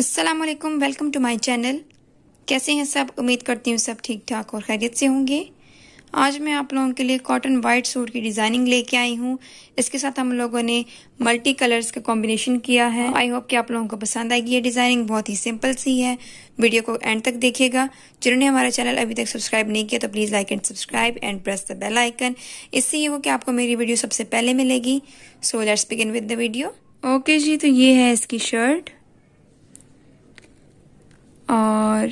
असलकम welcome to my channel कैसे हैं सब उम्मीद करती हूँ सब ठीक ठाक और खैरियत से होंगे आज मैं आप लोगों के लिए कॉटन वाइट सूट की डिज़ाइनिंग लेके आई हूँ इसके साथ हम लोगों ने मल्टी कलर्स का कॉम्बिनेशन किया है आई होप कि आप लोगों को पसंद आएगी ये डिज़ाइनिंग बहुत ही सिंपल सी है वीडियो को एंड तक देखिएगा जिन्होंने हमारा चैनल अभी तक सब्सक्राइब नहीं किया तो please like and subscribe and press the bell icon इससे ये हो कि आपको मेरी वीडियो सबसे पहले मिलेगी so let's begin with the video okay जी तो ये है इसकी शर्ट और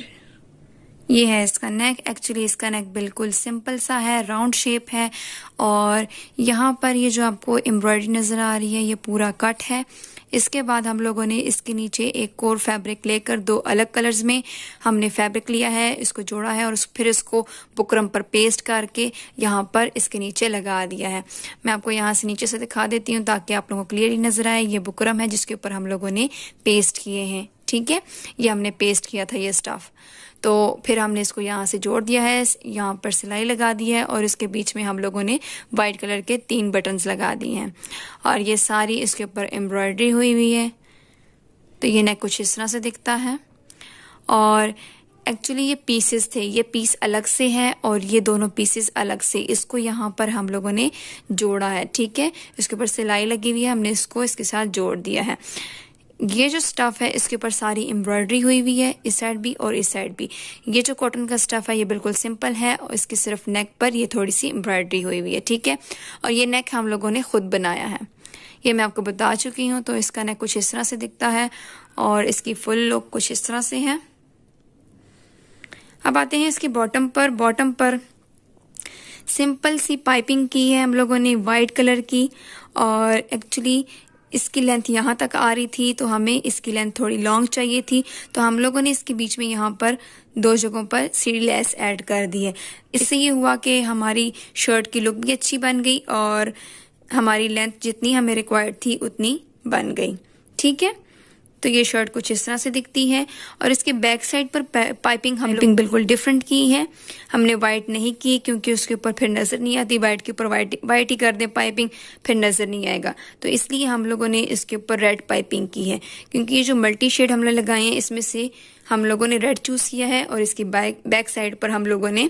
ये है इसका नेक एक्चुअली इसका नेक बिल्कुल सिंपल सा है राउंड शेप है और यहाँ पर ये जो आपको एम्ब्रॉयडरी नज़र आ रही है ये पूरा कट है इसके बाद हम लोगों ने इसके नीचे एक कोर फैब्रिक लेकर दो अलग कलर्स में हमने फैब्रिक लिया है इसको जोड़ा है और फिर इसको बुकरम पर पेस्ट करके यहाँ पर इसके नीचे लगा दिया है मैं आपको यहाँ से नीचे से दिखा देती हूँ ताकि आप लोगों को क्लियरली नज़र आए ये बुकरम है जिसके ऊपर हम लोगों ने पेस्ट किए हैं ठीक है ये हमने पेस्ट किया था ये स्टफ़ तो फिर हमने इसको यहाँ से जोड़ दिया है यहाँ पर सिलाई लगा दी है और इसके बीच में हम लोगों ने वाइट कलर के तीन बटन्स लगा दिए हैं और ये सारी इसके ऊपर एम्ब्रॉयडरी हुई हुई है तो ये नेक कुछ इस तरह से दिखता है और एक्चुअली ये पीसेस थे ये पीस अलग से है और ये दोनों पीसेस अलग से इसको यहाँ पर हम लोगों ने जोड़ा है ठीक है इसके ऊपर सिलाई लगी हुई है हमने इसको इसके साथ जोड़ दिया है ये जो स्टफ़ है इसके ऊपर सारी एम्ब्रॉयडरी हुई हुई है इस साइड भी और इस साइड भी ये जो कॉटन का स्टफ़ है ये बिल्कुल सिंपल है और इसकी सिर्फ नेक पर ये थोड़ी सी एम्ब्रॉयडरी हुई हुई है ठीक है और ये नेक हम लोगों ने खुद बनाया है ये मैं आपको बता चुकी हूँ तो इसका नेक कुछ इस तरह से दिखता है और इसकी फुल लुक कुछ इस तरह से है अब आते हैं इसके बॉटम पर बॉटम पर सिंपल सी पाइपिंग की है हम लोगों ने वाइट कलर की और एक्चुअली इसकी लेंथ यहाँ तक आ रही थी तो हमें इसकी लेंथ थोड़ी लॉन्ग चाहिए थी तो हम लोगों ने इसके बीच में यहाँ पर दो जगहों पर सीढ़ी लेस ऐड कर दी है इससे ये हुआ कि हमारी शर्ट की लुक भी अच्छी बन गई और हमारी लेंथ जितनी हमें रिक्वायर्ड थी उतनी बन गई ठीक है तो ये शर्ट कुछ इस तरह से दिखती है और इसके बैक साइड पर पाइपिंग हम पाइपिंग बिल्कुल डिफरेंट की है हमने वाइट नहीं की क्योंकि उसके ऊपर फिर नज़र नहीं आती वाइट के ऊपर वाइट वाइट ही कर दें पाइपिंग फिर नज़र नहीं आएगा तो इसलिए हम लोगों ने इसके ऊपर रेड पाइपिंग की है क्योंकि ये जो मल्टी शेड हमने लगाए हैं इसमें से हम लोगों ने रेड चूज़ किया है और इसकी बैक बैक साइड पर हम लोगों ने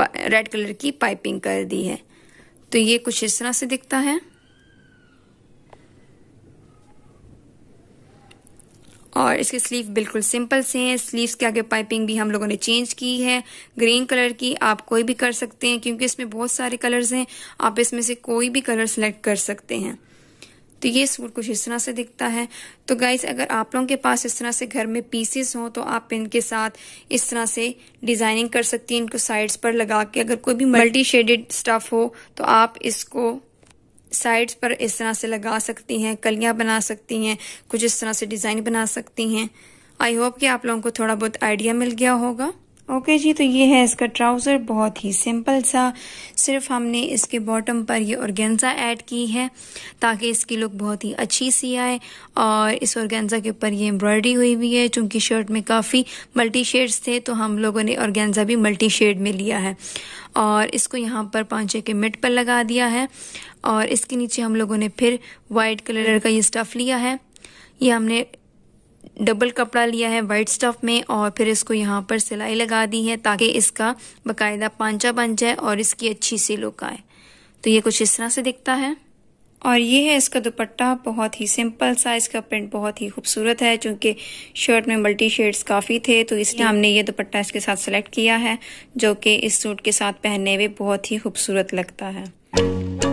रेड कलर की पाइपिंग कर दी है तो ये कुछ इस तरह से दिखता है और इसके स्लीव बिल्कुल सिंपल से हैं स्लीव्स के आगे पाइपिंग भी हम लोगों ने चेंज की है ग्रीन कलर की आप कोई भी कर सकते हैं क्योंकि इसमें बहुत सारे कलर्स हैं आप इसमें से कोई भी कलर सेलेक्ट कर सकते हैं तो ये सूट कुछ इस तरह से दिखता है तो गाइज अगर आप लोगों के पास इस तरह से घर में पीसेस हो तो आप इनके साथ इस तरह से डिजाइनिंग कर सकती हैं इनको साइड्स पर लगा के अगर कोई भी मल्टी शेडेड स्टफ हो तो आप इसको साइड्स पर इस तरह से लगा सकती हैं कलियां बना सकती हैं कुछ इस तरह से डिज़ाइन बना सकती हैं आई होप कि आप लोगों को थोड़ा बहुत आइडिया मिल गया होगा ओके जी तो ये है इसका ट्राउज़र बहुत ही सिंपल सा सिर्फ हमने इसके बॉटम पर ये ऑर्गेन्ज़ा ऐड की है ताकि इसकी लुक बहुत ही अच्छी सी आए और इस ऑर्गेन्ज़ा के ऊपर ये एम्ब्रॉयडरी हुई हुई है चूँकि शर्ट में काफ़ी मल्टी शेड्स थे तो हम लोगों ने ऑर्गेन्ज़ा भी मल्टी शेड में लिया है और इसको यहाँ पर पाँचे के मिट पर लगा दिया है और इसके नीचे हम लोगों ने फिर वाइट कलर का ये स्टफ़ लिया है ये हमने डबल कपड़ा लिया है वाइट स्टफ में और फिर इसको यहाँ पर सिलाई लगा दी है ताकि इसका बकायदा पांचा बन जाए और इसकी अच्छी सी लुक आए तो ये कुछ इस तरह से दिखता है और ये है इसका दुपट्टा बहुत ही सिंपल सा इसका प्रिंट बहुत ही खूबसूरत है क्योंकि शर्ट में मल्टी शेड्स काफ़ी थे तो इसलिए हमने ये दुपट्टा इसके साथ सेलेक्ट किया है जो कि इस सूट के साथ पहनने में बहुत ही खूबसूरत लगता है